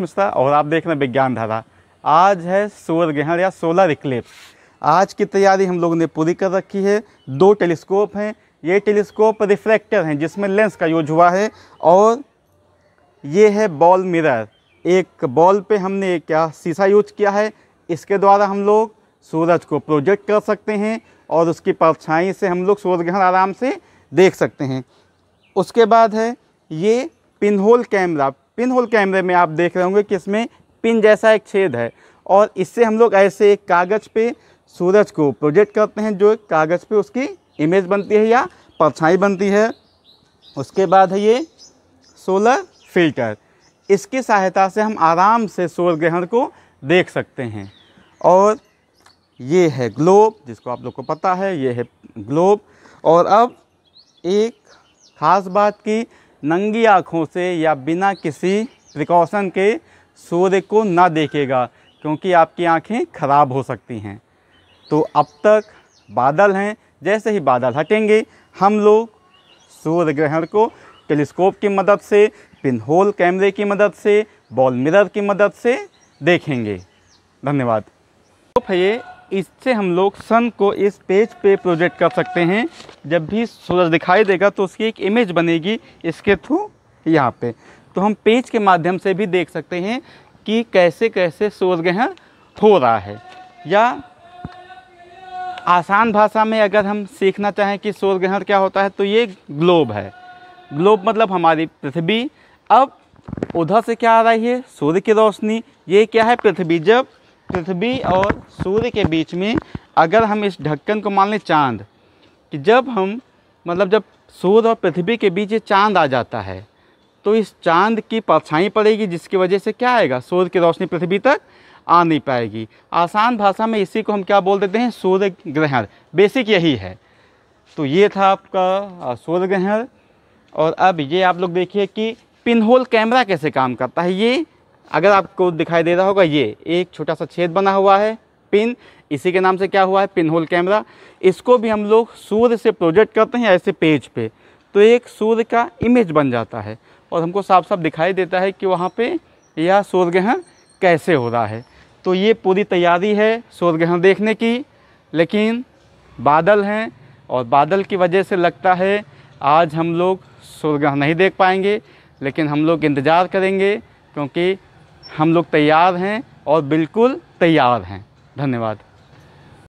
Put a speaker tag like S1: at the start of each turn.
S1: मिश्रा और आप देख रहे हैं विज्ञान धारा आज है सूर्य ग्रहण या सोलर इक्लिप्स आज की तैयारी हम लोगों ने पूरी कर रखी है दो टेलीस्कोप हैं ये टेलीस्कोप रिफ्लेक्टर हैं जिसमें लेंस का यूज हुआ है और ये है बॉल मिरर एक बॉल पे हमने क्या शीशा यूज किया है इसके द्वारा हम लोग सूरज को प्रोजेक्ट कर सकते हैं और उसकी परछाई से हम लोग सूर्य ग्रहण आराम से देख सकते हैं उसके बाद है ये पिनहोल कैमरा पिन होल कैमरे में आप देख रहे होंगे कि इसमें पिन जैसा एक छेद है और इससे हम लोग ऐसे एक कागज़ पे सूरज को प्रोजेक्ट करते हैं जो कागज़ पे उसकी इमेज बनती है या परछाई बनती है उसके बाद है ये सोलर फिल्टर इसकी सहायता से हम आराम से सूर्य ग्रहण को देख सकते हैं और ये है ग्लोब जिसको आप लोग को पता है ये है ग्लोब और अब एक ख़ास बात की नंगी आँखों से या बिना किसी प्रिकॉशन के सूर्य को ना देखेगा क्योंकि आपकी आँखें खराब हो सकती हैं तो अब तक बादल हैं जैसे ही बादल हटेंगे हम लोग सूर्य ग्रहण को टेलीस्कोप की मदद से पिन होल कैमरे की मदद से बॉल मिरर की मदद से देखेंगे धन्यवाद तो भैया इससे हम लोग सन को इस पेज पे प्रोजेक्ट कर सकते हैं जब भी सूरज दिखाई देगा तो उसकी एक इमेज बनेगी इसके थ्रू यहाँ पे तो हम पेज के माध्यम से भी देख सकते हैं कि कैसे कैसे सूर्यग्रहण ग्रहण हो रहा है या आसान भाषा में अगर हम सीखना चाहें कि सूर्य ग्रहण क्या होता है तो ये ग्लोब है ग्लोब मतलब हमारी पृथ्वी अब उधर से क्या आ रही है सूर्य की रोशनी ये क्या है पृथ्वी जब पृथ्वी और सूर्य के बीच में अगर हम इस ढक्कन को मान लें चांद कि जब हम मतलब जब सूर्य और पृथ्वी के बीच ये चाँद आ जाता है तो इस चाँद की परछाई पड़ेगी जिसकी वजह से क्या आएगा सूर्य की रोशनी पृथ्वी तक आ नहीं पाएगी आसान भाषा में इसी को हम क्या बोल देते हैं सूर्य ग्रहण बेसिक यही है तो ये था आपका सूर्य ग्रहण और अब ये आप लोग देखिए कि पिनहोल कैमरा कैसे काम करता है ये अगर आपको दिखाई दे रहा होगा ये एक छोटा सा छेद बना हुआ है पिन इसी के नाम से क्या हुआ है पिन होल कैमरा इसको भी हम लोग सूर्य से प्रोजेक्ट करते हैं ऐसे पेज पे तो एक सूर्य का इमेज बन जाता है और हमको साफ साफ दिखाई देता है कि वहाँ पे यह सूर्य ग्रहण कैसे हो रहा है तो ये पूरी तैयारी है सूर्य ग्रहण देखने की लेकिन बादल हैं और बादल की वजह से लगता है आज हम लोग सूर्य ग्रहण नहीं देख पाएंगे लेकिन हम लोग इंतज़ार करेंगे क्योंकि हम लोग तैयार हैं और बिल्कुल तैयार हैं धन्यवाद